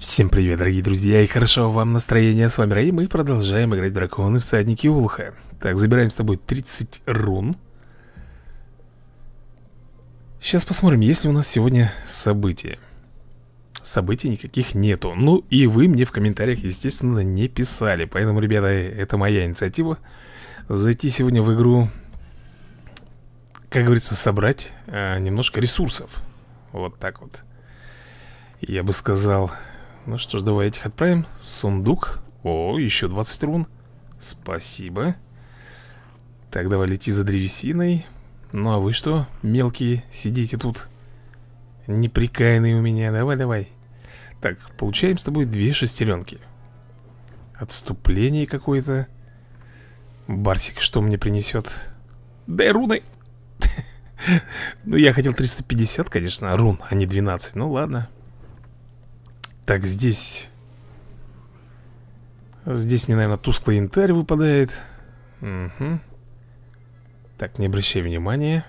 Всем привет, дорогие друзья, и хорошо вам настроения. С вами Рэй, и мы продолжаем играть драконы всадники Улха. Так, забираем с тобой 30 рун. Сейчас посмотрим, есть ли у нас сегодня события. Событий никаких нету. Ну и вы мне в комментариях, естественно, не писали. Поэтому, ребята, это моя инициатива. Зайти сегодня в игру, как говорится, собрать э, немножко ресурсов. Вот так вот. Я бы сказал, ну что ж, давай этих отправим. Сундук. О, еще 20 рун. Спасибо. Так, давай лети за древесиной. Ну а вы что, мелкие, сидите тут. Неприкаянные у меня. Давай, давай. Так, получаем с тобой две шестеренки. Отступление какое-то. Барсик что мне принесет? Дай руны. Ну, я хотел 350, конечно, рун, а не 12. Ну, ладно. Так, здесь... Здесь мне, наверное, тусклый янтарь выпадает. Угу. Так, не обращай внимания.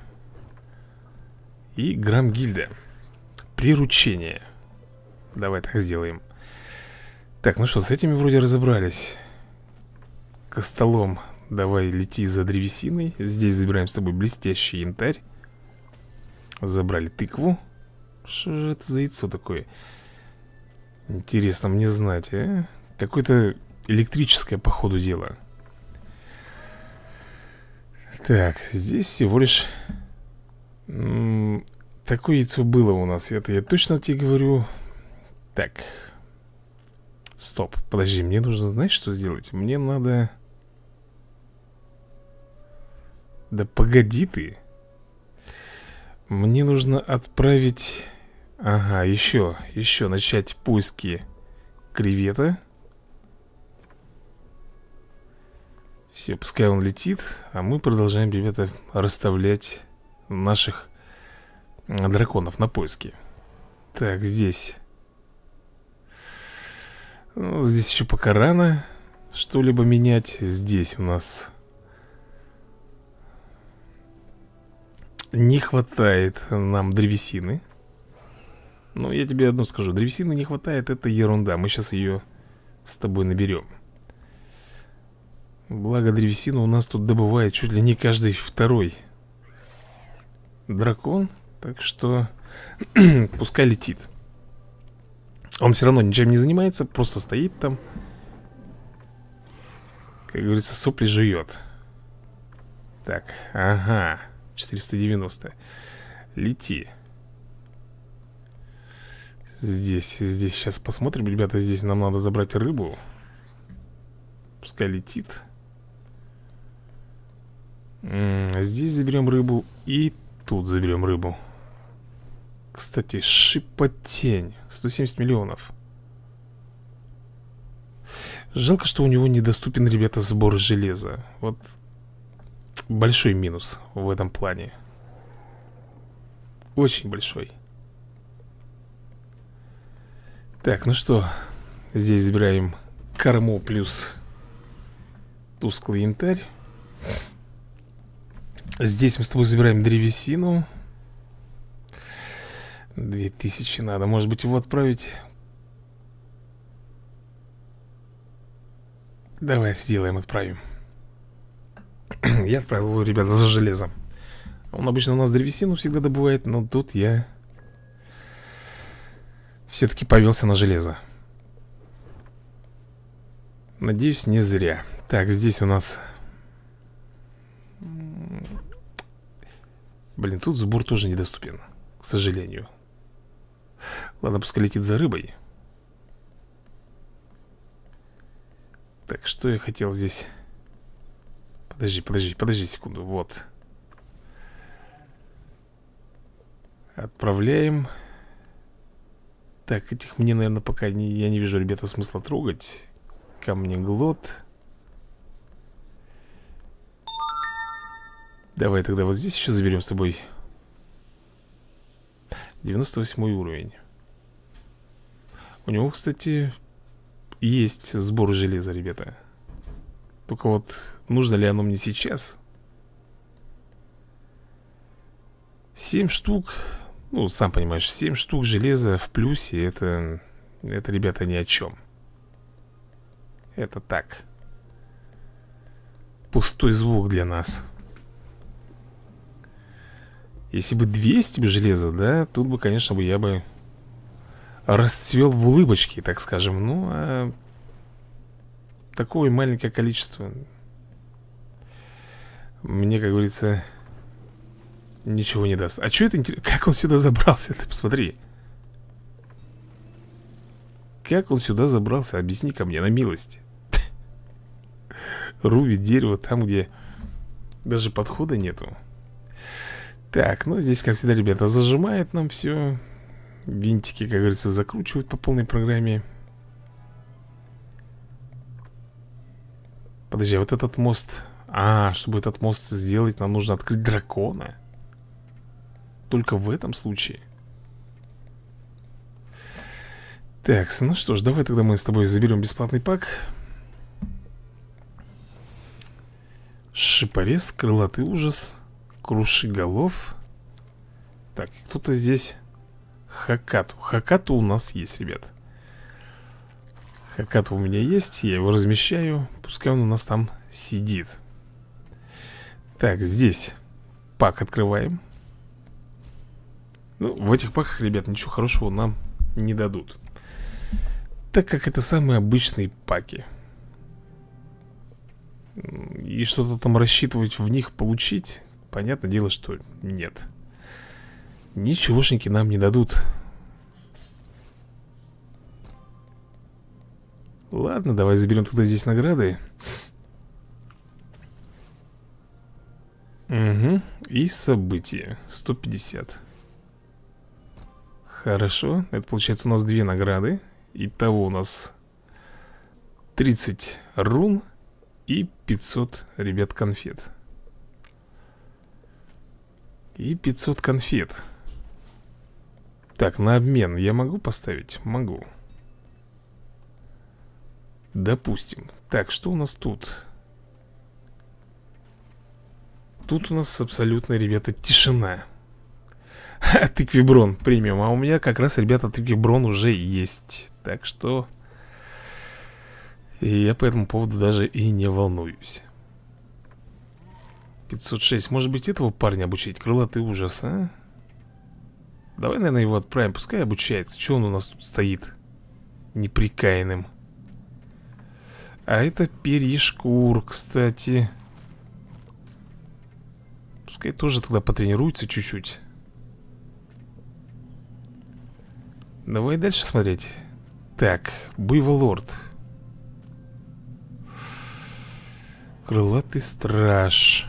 И грамм гильда. Приручение. Давай так сделаем. Так, ну что, с этими вроде разобрались. Костолом, давай лети за древесиной. Здесь забираем с тобой блестящий янтарь. Забрали тыкву. Что же это за яйцо такое? Интересно мне знать, а? Какое-то электрическое по ходу дела Так, здесь всего лишь Такое яйцо было у нас Это я точно тебе говорю Так Стоп, подожди, мне нужно, знаешь, что сделать? Мне надо... Да погоди ты Мне нужно отправить Ага, еще, еще начать поиски кревета. Все, пускай он летит, а мы продолжаем, ребята, расставлять наших драконов на поиски. Так, здесь. Ну, здесь еще пока рано что-либо менять. Здесь у нас не хватает нам древесины. Ну я тебе одно скажу, древесины не хватает, это ерунда Мы сейчас ее с тобой наберем Благо древесину у нас тут добывает чуть ли не каждый второй Дракон, так что пускай летит Он все равно ничем не занимается, просто стоит там Как говорится, сопли жует Так, ага, 490 Лети Здесь, здесь сейчас посмотрим, ребята Здесь нам надо забрать рыбу Пускай летит Здесь заберем рыбу И тут заберем рыбу Кстати, шипотень 170 миллионов Жалко, что у него недоступен, ребята, сбор железа Вот большой минус в этом плане Очень большой так, ну что, здесь забираем корму плюс тусклый янтарь. Здесь мы с тобой забираем древесину. 2000 надо. Может быть, его отправить? Давай сделаем, отправим. Я отправил его, ребята, за железом. Он обычно у нас древесину всегда добывает, но тут я все-таки повелся на железо Надеюсь, не зря Так, здесь у нас Блин, тут сбор тоже недоступен К сожалению Ладно, пускай летит за рыбой Так, что я хотел здесь Подожди, подожди, подожди секунду Вот Отправляем так, этих мне, наверное, пока не, я не вижу, ребята, смысла трогать Камнеглот Давай тогда вот здесь еще заберем с тобой 98 уровень У него, кстати, есть сбор железа, ребята Только вот нужно ли оно мне сейчас? 7 штук ну, сам понимаешь, 7 штук железа в плюсе Это, это ребята, ни о чем Это так Пустой звук для нас Если бы 200 железа, да Тут бы, конечно, бы я бы Расцвел в улыбочке, так скажем Ну, а Такое маленькое количество Мне, как говорится Ничего не даст. А что это интересно? Как он сюда забрался? Ты посмотри. Как он сюда забрался? Объясни ко мне, на милость. Рубит дерево там, где даже подхода нету. Так, ну здесь, как всегда, ребята, зажимает нам все. Винтики, как говорится, закручивают по полной программе. Подожди, а вот этот мост... А, чтобы этот мост сделать, нам нужно открыть дракона только в этом случае. Так, ну что ж, давай тогда мы с тобой заберем бесплатный пак. Шипорез, крылатый ужас, круши голов. Так, кто-то здесь... Хакату. Хакату у нас есть, ребят. Хакату у меня есть, я его размещаю. Пускай он у нас там сидит. Так, здесь пак открываем. Ну, в этих паках, ребят, ничего хорошего нам не дадут Так как это самые обычные паки И что-то там рассчитывать в них получить Понятное дело, что нет Ничегошники нам не дадут Ладно, давай заберем туда здесь награды Угу И событие 150 Хорошо, это получается у нас две награды Итого у нас 30 рун и 500, ребят, конфет И 500 конфет Так, на обмен я могу поставить? Могу Допустим Так, что у нас тут? Тут у нас абсолютно, ребята, тишина тыквиброн премиум А у меня как раз, ребята, тыквиброн уже есть Так что и я по этому поводу даже и не волнуюсь 506, может быть этого парня обучить? Крылатый ужас, а? Давай, наверное, его отправим, пускай обучается Чего он у нас тут стоит? Неприкаянным А это перешкур, кстати Пускай тоже тогда потренируется чуть-чуть Давай ну, дальше смотреть Так, Буйволорд Крылатый страж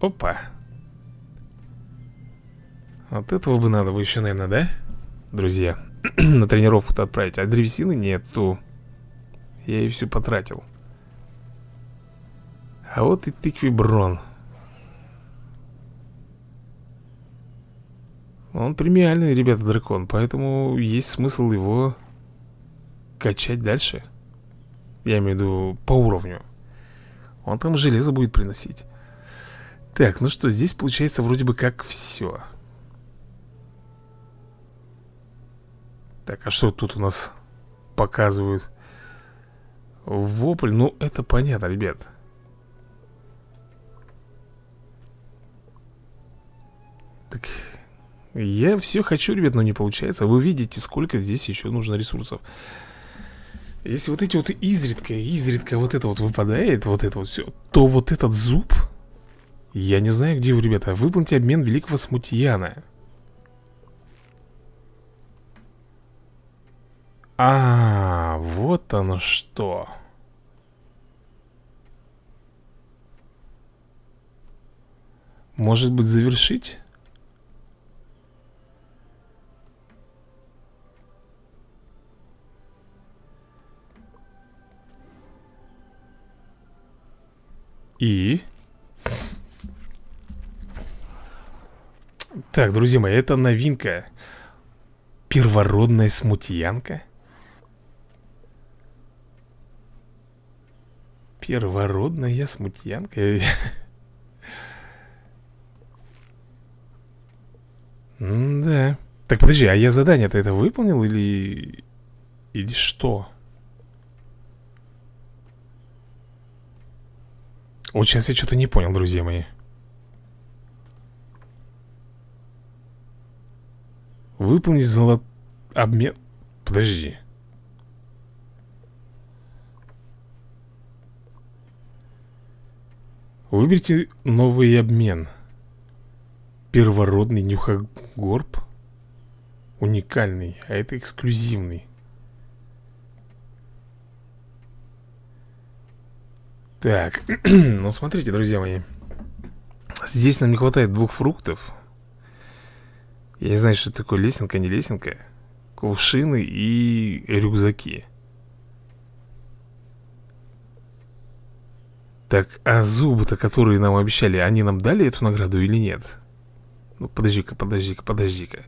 Опа Вот этого бы надо бы еще, наверное, да? Друзья На тренировку-то отправить А древесины нету Я ее всю потратил А вот и тыквиброн Он премиальный, ребята, дракон Поэтому есть смысл его качать дальше Я имею в виду по уровню Он там железо будет приносить Так, ну что, здесь получается вроде бы как все Так, а что тут у нас показывают? Вопль, ну это понятно, ребят Так, я все хочу, ребят, но не получается Вы видите, сколько здесь еще нужно ресурсов Если вот эти вот изредка, изредка вот это вот выпадает Вот это вот все То вот этот зуб Я не знаю, где вы, ребята Выполните обмен великого смутьяна А, вот оно что Может быть завершить? И... Так, друзья мои, это новинка. Первородная смутьянка? Первородная смутьянка? Да. Так, подожди, а я задание-то это выполнил или... Или что? Вот сейчас я что-то не понял, друзья мои. Выполнить золот... Обмен... Подожди. Выберите новый обмен. Первородный нюхогорб. Уникальный, а это эксклюзивный. Так, ну смотрите, друзья мои. Здесь нам не хватает двух фруктов. Я не знаю, что это такое лесенка, не лесенка. Кувшины и рюкзаки. Так, а зубы-то, которые нам обещали, они нам дали эту награду или нет? Ну, подожди-ка, подожди-ка, подожди-ка.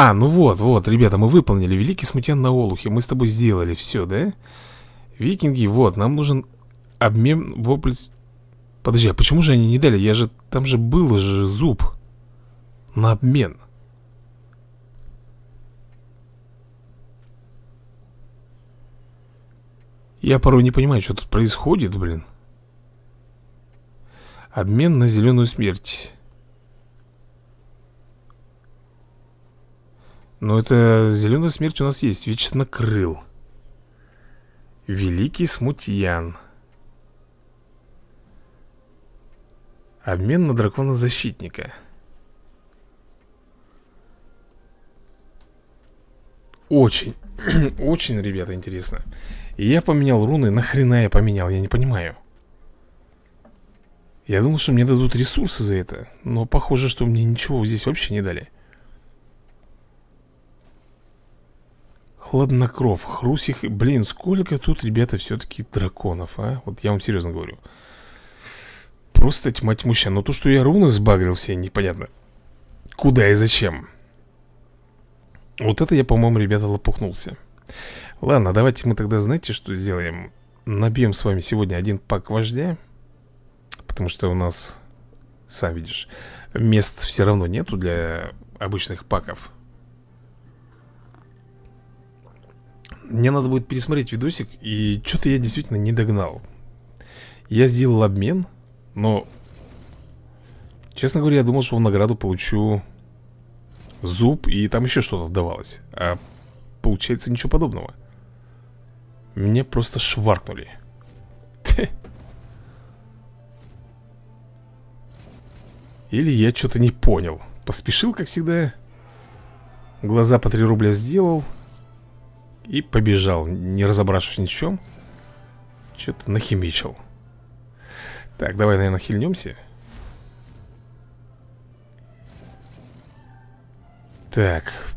А, ну вот, вот, ребята, мы выполнили Великий смутьян на Олухе, мы с тобой сделали все, да? Викинги, вот, нам нужен обмен вопль... Подожди, а почему же они не дали? Я же... Там же был же зуб на обмен. Я порой не понимаю, что тут происходит, блин. Обмен на зеленую смерть. Но это зеленая смерть у нас есть, вечно крыл. Великий смутьян. Обмен на дракона-защитника. Очень, очень, ребята, интересно. И я поменял руны, нахрена я поменял, я не понимаю. Я думал, что мне дадут ресурсы за это, но похоже, что мне ничего здесь вообще не дали. Хладнокров, Хрусих Блин, сколько тут, ребята, все-таки драконов, а? Вот я вам серьезно говорю Просто тьма тьмуща Но то, что я руны сбагрил все, непонятно Куда и зачем Вот это я, по-моему, ребята, лопухнулся Ладно, давайте мы тогда, знаете, что сделаем? Набьем с вами сегодня один пак вождя Потому что у нас, сам видишь, мест все равно нету для обычных паков Мне надо будет пересмотреть видосик И что-то я действительно не догнал Я сделал обмен Но Честно говоря, я думал, что в награду получу Зуб и там еще что-то давалось А получается ничего подобного Мне просто шваркнули Или я что-то не понял Поспешил, как всегда Глаза по 3 рубля сделал и побежал, не разобравшись ни чем Что-то нахимичил Так, давай, наверное, хильнемся Так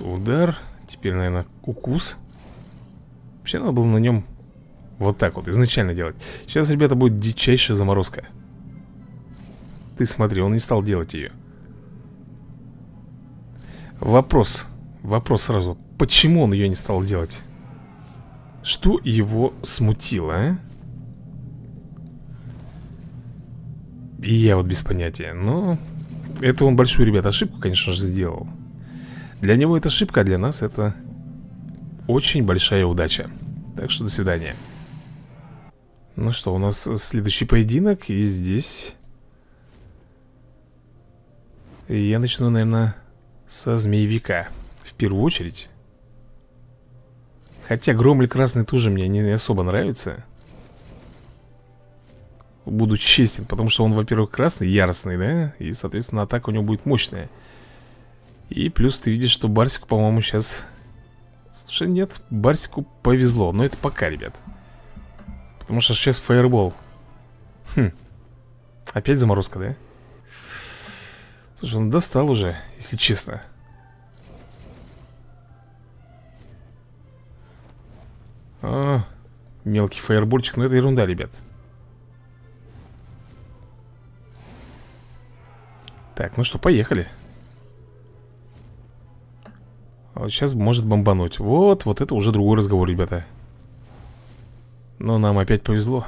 Удар Теперь, наверное, укус Вообще надо было на нем вот так вот изначально делать Сейчас, ребята, будет дичайшая заморозка Ты смотри, он не стал делать ее Вопрос Вопрос сразу Почему он ее не стал делать? Что его смутило, а? И я вот без понятия, но... Это он большую, ребят, ошибку, конечно же, сделал Для него это ошибка, а для нас это... Очень большая удача Так что до свидания Ну что, у нас следующий поединок И здесь... я начну, наверное, со змеевика В первую очередь Хотя Громль Красный тоже мне не особо нравится Буду честен, потому что он, во-первых, красный, яростный, да? И, соответственно, атака у него будет мощная И плюс ты видишь, что Барсику, по-моему, сейчас... Слушай, нет, Барсику повезло, но это пока, ребят Потому что сейчас фаербол Хм Опять заморозка, да? Слушай, он достал уже, если честно А, мелкий фаербольчик, но ну, это ерунда, ребят Так, ну что, поехали а вот сейчас может бомбануть Вот, вот это уже другой разговор, ребята Но нам опять повезло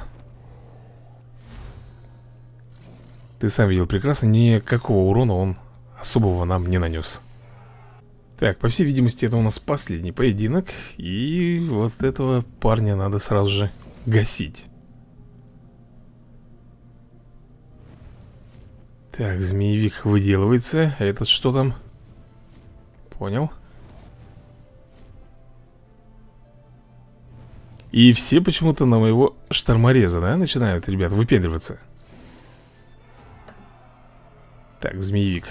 Ты сам видел прекрасно, никакого урона он особого нам не нанес так, по всей видимости, это у нас последний поединок И вот этого парня надо сразу же гасить Так, змеевик выделывается а Этот что там? Понял И все почему-то на моего штормореза, да, начинают, ребят, выпендриваться Так, змеевик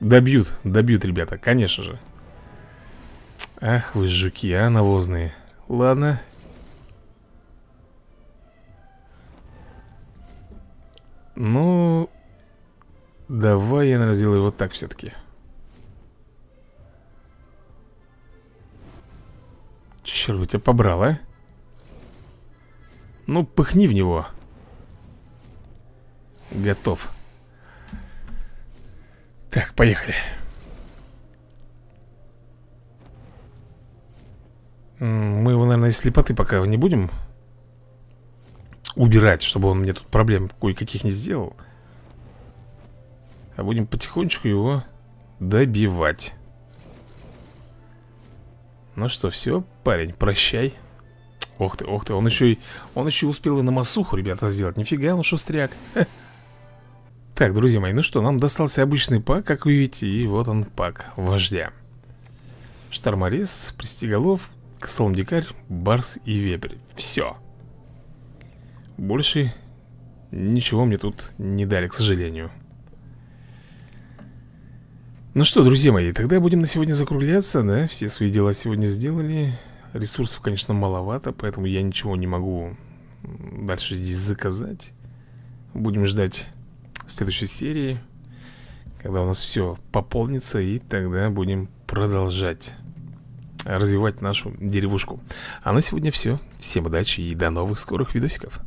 Добьют, добьют, ребята, конечно же Ах вы жуки, а, навозные Ладно Ну, давай я, наверное, сделаю вот так все-таки Черт, я тебя побрал, а? Ну, пыхни в него Готов Поехали. Мы его, наверное, из слепоты пока не будем убирать, чтобы он мне тут проблем кое-каких не сделал. А будем потихонечку его добивать. Ну что, все, парень, прощай. Ох ты, ох ты, он еще, и, он еще успел и на массуху, ребята, сделать. Нифига, он шустряк. Ха. Так, друзья мои, ну что, нам достался обычный пак, как вы видите И вот он, пак вождя Шторморез, Престиголов, Косолом Дикарь, Барс и Вепрь Все Больше ничего мне тут не дали, к сожалению ну что, друзья мои, тогда будем на сегодня закругляться, да? Все свои дела сегодня сделали. Ресурсов, конечно, маловато, поэтому я ничего не могу дальше здесь заказать. Будем ждать следующей серии Когда у нас все пополнится И тогда будем продолжать развивать нашу деревушку А на сегодня все Всем удачи и до новых скорых видосиков